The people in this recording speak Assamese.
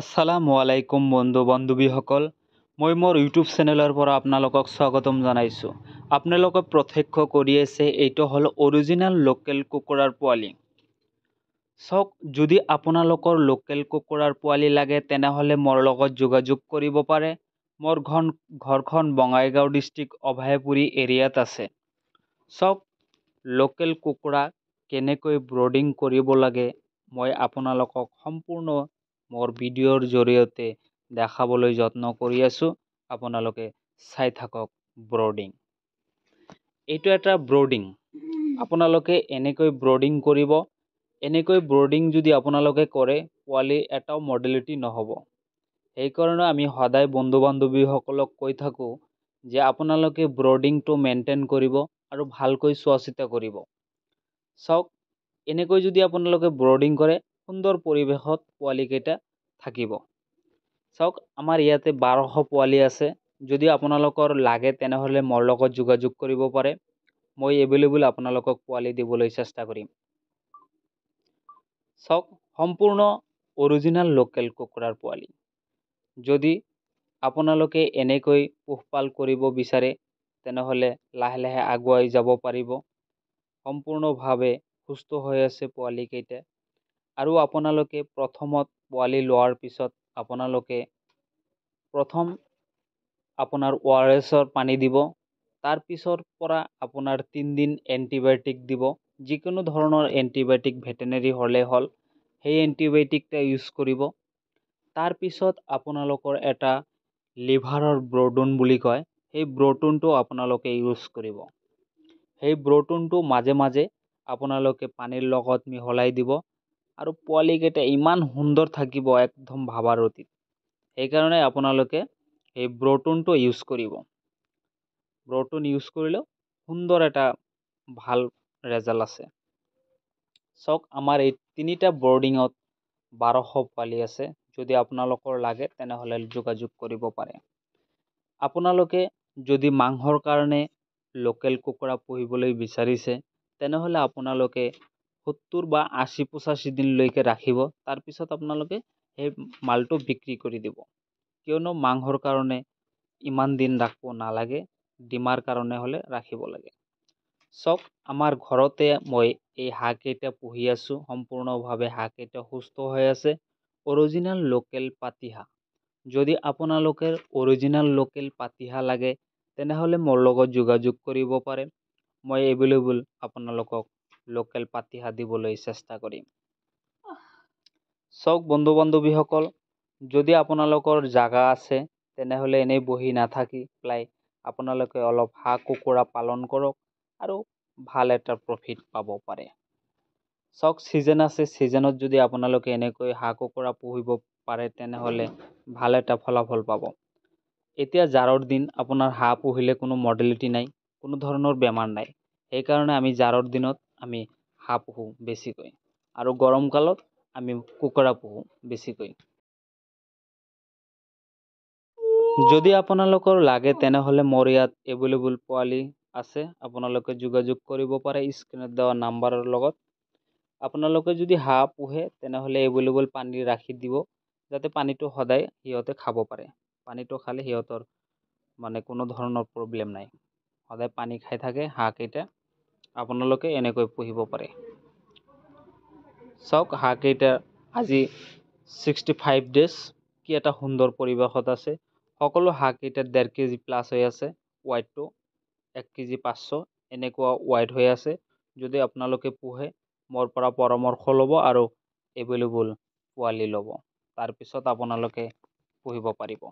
আসসালামু আলাইকুম বন্ধু বান্ধৱীসকল মই মোৰ ইউটিউব চেনেলৰ পৰা আপোনালোকক স্বাগতম জনাইছোঁ আপোনালোকে প্ৰত্যক্ষ কৰি আছে এইটো হ'ল অৰিজিনেল লোকেল কুকুৰাৰ পোৱালি চাওক যদি আপোনালোকৰ লোকেল কুকুৰাৰ পোৱালি লাগে তেনেহ'লে মোৰ লগত যোগাযোগ কৰিব পাৰে মোৰ ঘন ঘৰখন বঙাইগাঁও ডিষ্ট্ৰিক্ট অভায়পুৰী এৰিয়াত আছে চাওক লোকেল কুকুৰা কেনেকৈ ব্ৰডিং কৰিব লাগে মই আপোনালোকক সম্পূৰ্ণ মোৰ ভিডিঅ'ৰ জৰিয়তে দেখাবলৈ যত্ন কৰি আছোঁ আপোনালোকে চাই থাকক ব্ৰডিং এইটো এটা ব্ৰডিং আপোনালোকে এনেকৈ ব্ৰডিং কৰিব এনেকৈ ব্ৰডিং যদি আপোনালোকে কৰে পোৱালি এটাও মডেলিটি নহ'ব সেইকাৰণে আমি সদায় বন্ধু বান্ধৱীসকলক কৈ থাকোঁ যে আপোনালোকে ব্ৰডিংটো মেইনটেইন কৰিব আৰু ভালকৈ চোৱা চিতা কৰিব চাওক এনেকৈ যদি আপোনালোকে ব্ৰডিং কৰে সুন্দৰ পৰিৱেশত পোৱালিকেইটা থাকিব চাওক আমাৰ ইয়াতে বাৰশ পোৱালি আছে যদি আপোনালোকৰ লাগে তেনেহ'লে মোৰ লগত যোগাযোগ কৰিব পাৰে মই এভেইলেবল আপোনালোকক পোৱালি দিবলৈ চেষ্টা কৰিম চাওক সম্পূৰ্ণ অৰিজিনেল লোকেল কুকুৰাৰ পোৱালি যদি আপোনালোকে এনেকৈ পোহপাল কৰিব বিচাৰে তেনেহ'লে লাহে লাহে আগুৱাই যাব পাৰিব সম্পূৰ্ণভাৱে সুস্থ হৈ আছে পোৱালিকেইটা আৰু আপোনালোকে প্ৰথমত পোৱালি লোৱাৰ পিছত আপোনালোকে প্ৰথম আপোনাৰ অ' আৰ এছৰ পানী দিব তাৰ পিছৰ পৰা আপোনাৰ তিনিদিন এণ্টিবায়'টিক দিব যিকোনো ধৰণৰ এণ্টিবায়'টিক ভেটেনেৰি হ'লে হ'ল সেই এণ্টিবায়'টিকটা ইউজ কৰিব তাৰপিছত আপোনালোকৰ এটা লিভাৰৰ ব্ৰডুন বুলি কয় সেই ব্ৰটুনটো আপোনালোকে ইউজ কৰিব সেই ব্ৰটুনটো মাজে মাজে আপোনালোকে পানীৰ লগত মিহলাই দিব আৰু পোৱালিকেইটা ইমান সুন্দৰ থাকিব একদম ভাবাৰতী সেইকাৰণে আপোনালোকে এই ব্ৰটুনটো ইউজ কৰিব ব্ৰটুন ইউজ কৰিলেও সুন্দৰ এটা ভাল ৰেজাল্ট আছে চাওক আমাৰ এই তিনিটা বৰ্ডিঙত বাৰশ পোৱালি আছে যদি আপোনালোকৰ লাগে তেনেহ'লে যোগাযোগ কৰিব পাৰে আপোনালোকে যদি মাংসৰ কাৰণে লোকেল কুকুৰা পুহিবলৈ বিচাৰিছে তেনেহ'লে আপোনালোকে সত্তৰ বা আশী পঁচাশী দিনলৈকে ৰাখিব তাৰপিছত আপোনালোকে সেই মালটো বিক্ৰী কৰি দিব কিয়নো মাংসৰ কাৰণে ইমান দিন ৰাখিব নালাগে ডিমাৰ কাৰণে হ'লে ৰাখিব লাগে চাওক আমাৰ ঘৰতে মই এই হাঁহকেইটা পুহি আছোঁ সম্পূৰ্ণভাৱে হাঁহকেইটা সুস্থ হৈ আছে অৰিজিনেল লোকেল পাতিহাঁহ যদি আপোনালোকে অৰিজিনেল লোকেল পাতিহাঁহ লাগে তেনেহ'লে মোৰ লগত যোগাযোগ কৰিব পাৰে মই এভেইলেবল আপোনালোকক লোকেল পাতিহাঁহ দিবলৈ চেষ্টা কৰিম চাওক বন্ধু বান্ধৱীসকল যদি আপোনালোকৰ জাগা আছে তেনেহ'লে এনেই বহি নাথাকি প্লাই আপোনালোকে অলপ হাঁহ কুকুৰা পালন কৰক আৰু ভাল এটা প্ৰফিট পাব পাৰে চাওক ছিজন আছে ছিজনত যদি আপোনালোকে এনেকৈ হাঁহ কুকুৰা পুহিব পাৰে তেনেহ'লে ভাল এটা ফলাফল পাব এতিয়া জাৰৰ দিন আপোনাৰ হাঁহ পুহিলে কোনো মডেলিটি নাই কোনো ধৰণৰ বেমাৰ নাই সেইকাৰণে আমি জাৰৰ দিনত আমি হাঁহ পোহোঁ বেছিকৈ আৰু গৰম কালত আমি কুকুৰা পোহোঁ বেছিকৈ যদি আপোনালোকৰ লাগে তেনেহ'লে মোৰ ইয়াত এভেইলেবল পোৱালি আছে আপোনালোকে যোগাযোগ কৰিব পাৰে স্ক্ৰীণত দেওয়া নাম্বাৰৰ লগত আপোনালোকে যদি হাঁহ পোহে তেনেহ'লে এভেইলেবল পানী ৰাখি দিব যাতে পানীটো সদায় সিহঁতে খাব পাৰে পানীটো খালে সিহঁতৰ মানে কোনো ধৰণৰ প্ৰব্লেম নাই সদায় পানী খাই থাকে হাঁহকেইটা আপোনালোকে এনেকৈ পুহিব পাৰে চাওক হাঁহকেইটা আজি ছিক্সটি ফাইভ ডেজ কি এটা সুন্দৰ পৰিৱেশত আছে সকলো হাঁহকেইটা ডেৰ কেজি প্লাছ হৈ আছে ৱাইটটো এক কেজি পাঁচশ এনেকুৱা ৱাইট হৈ আছে যদি আপোনালোকে পোহে মোৰ পৰা পৰামৰ্শ ল'ব আৰু এভেইলেবল পোৱালি ল'ব তাৰপিছত আপোনালোকে পুহিব পাৰিব